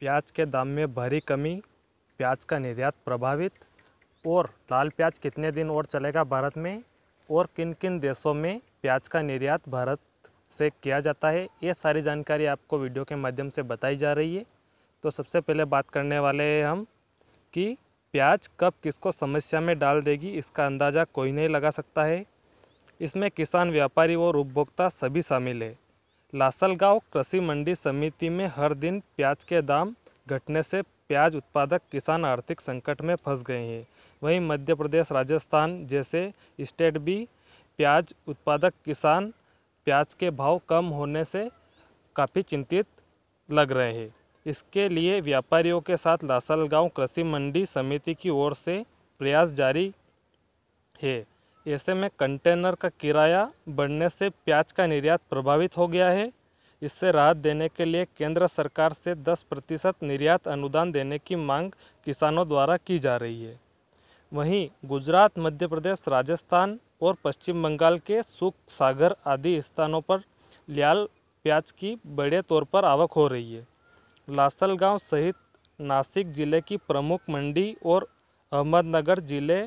प्याज के दाम में भारी कमी प्याज का निर्यात प्रभावित और लाल प्याज कितने दिन और चलेगा भारत में और किन किन देशों में प्याज का निर्यात भारत से किया जाता है ये सारी जानकारी आपको वीडियो के माध्यम से बताई जा रही है तो सबसे पहले बात करने वाले हैं हम कि प्याज कब किसको समस्या में डाल देगी इसका अंदाज़ा कोई नहीं लगा सकता है इसमें किसान व्यापारी और उपभोक्ता सभी शामिल है लासलगांव कृषि मंडी समिति में हर दिन प्याज के दाम घटने से प्याज उत्पादक किसान आर्थिक संकट में फंस गए हैं वहीं मध्य प्रदेश राजस्थान जैसे स्टेट भी प्याज उत्पादक किसान प्याज के भाव कम होने से काफ़ी चिंतित लग रहे हैं इसके लिए व्यापारियों के साथ लासलगांव कृषि मंडी समिति की ओर से प्रयास जारी है ऐसे में कंटेनर का किराया बढ़ने से प्याज का निर्यात प्रभावित हो गया है इससे राहत देने के लिए केंद्र सरकार से 10 प्रतिशत निर्यात अनुदान देने की मांग किसानों द्वारा की जा रही है वहीं गुजरात मध्य प्रदेश राजस्थान और पश्चिम बंगाल के सुख सागर आदि स्थानों पर लियाल प्याज की बड़े तौर पर आवक हो रही है लासलगांव सहित नासिक जिले की प्रमुख मंडी और अहमदनगर जिले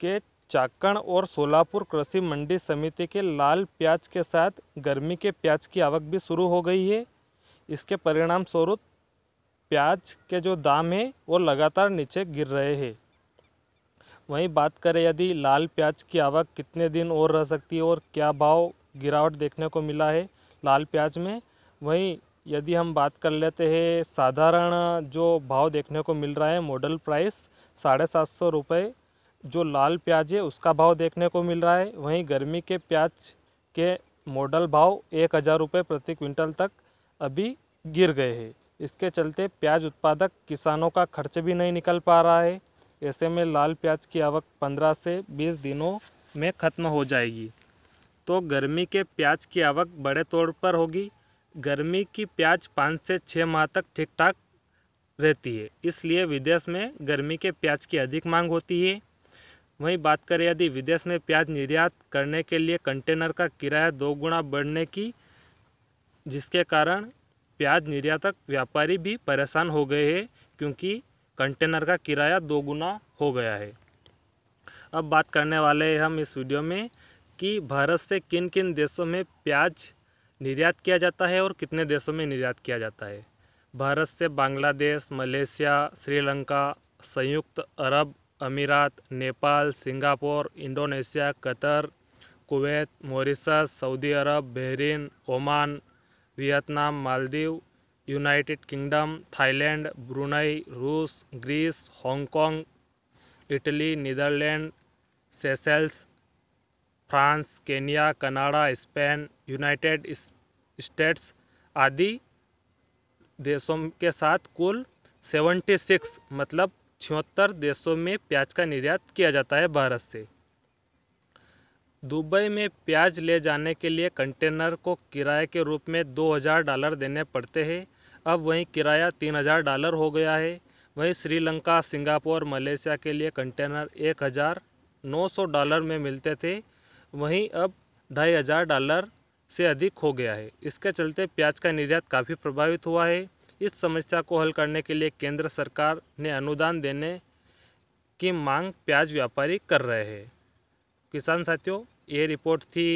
के चाकण और सोलापुर कृषि मंडी समिति के लाल प्याज के साथ गर्मी के प्याज की आवक भी शुरू हो गई है इसके परिणाम स्वरूप प्याज के जो दाम है वो लगातार नीचे गिर रहे हैं वहीं बात करें यदि लाल प्याज की आवक कितने दिन और रह सकती है और क्या भाव गिरावट देखने को मिला है लाल प्याज में वहीं यदि हम बात कर लेते हैं साधारण जो भाव देखने को मिल रहा है मॉडल प्राइस साढ़े सात सौ रुपये जो लाल प्याज है उसका भाव देखने को मिल रहा है वहीं गर्मी के प्याज के मॉडल भाव एक हज़ार रुपये प्रति क्विंटल तक अभी गिर गए हैं इसके चलते प्याज उत्पादक किसानों का खर्च भी नहीं निकल पा रहा है ऐसे में लाल प्याज की आवक 15 से 20 दिनों में ख़त्म हो जाएगी तो गर्मी के प्याज की आवक बड़े तौर पर होगी गर्मी की प्याज पाँच से छः माह तक ठीक ठाक रहती है इसलिए विदेश में गर्मी के प्याज की अधिक मांग होती है वहीं बात करें यदि विदेश में प्याज निर्यात करने के लिए कंटेनर का किराया दो गुना बढ़ने की जिसके कारण प्याज निर्यातक व्यापारी भी परेशान हो गए हैं क्योंकि कंटेनर का किराया दो गुना हो गया है अब बात करने वाले हैं हम इस वीडियो में कि भारत से किन किन देशों में प्याज निर्यात किया जाता है और कितने देशों में निर्यात किया जाता है भारत से बांग्लादेश मलेशिया श्रीलंका संयुक्त अरब अमीरात Nepal Singapore Indonesia Qatar Kuwait Mauritius सऊदी अरब Bahrain Oman Vietnam Maldives United Kingdom Thailand Brunei रूस Greece Hong Kong Italy Netherlands Seychelles France Kenya Canada Spain United States आदि देशों के साथ कुल 76 मतलब छिहत्तर देशों में प्याज का निर्यात किया जाता है भारत से दुबई में प्याज ले जाने के लिए कंटेनर को किराए के रूप में 2000 डॉलर देने पड़ते हैं अब वहीं किराया 3000 डॉलर हो गया है वहीं श्रीलंका सिंगापुर मलेशिया के लिए कंटेनर 1900 डॉलर में मिलते थे वहीं अब ढाई हज़ार डॉलर से अधिक हो गया है इसके चलते प्याज का निर्यात काफ़ी प्रभावित हुआ है इस समस्या को हल करने के लिए केंद्र सरकार ने अनुदान देने की मांग प्याज व्यापारी कर रहे हैं किसान साथियों ये रिपोर्ट थी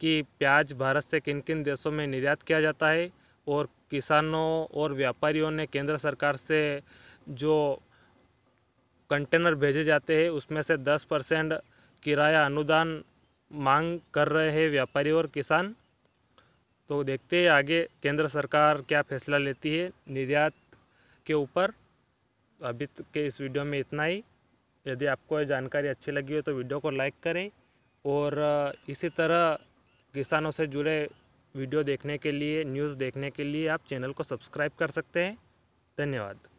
कि प्याज भारत से किन किन देशों में निर्यात किया जाता है और किसानों और व्यापारियों ने केंद्र सरकार से जो कंटेनर भेजे जाते हैं उसमें से 10 परसेंट किराया अनुदान मांग कर रहे हैं व्यापारी और किसान तो देखते हैं आगे केंद्र सरकार क्या फैसला लेती है निर्यात के ऊपर अभी तो के इस वीडियो में इतना ही यदि आपको ये जानकारी अच्छी लगी हो तो वीडियो को लाइक करें और इसी तरह किसानों से जुड़े वीडियो देखने के लिए न्यूज़ देखने के लिए आप चैनल को सब्सक्राइब कर सकते हैं धन्यवाद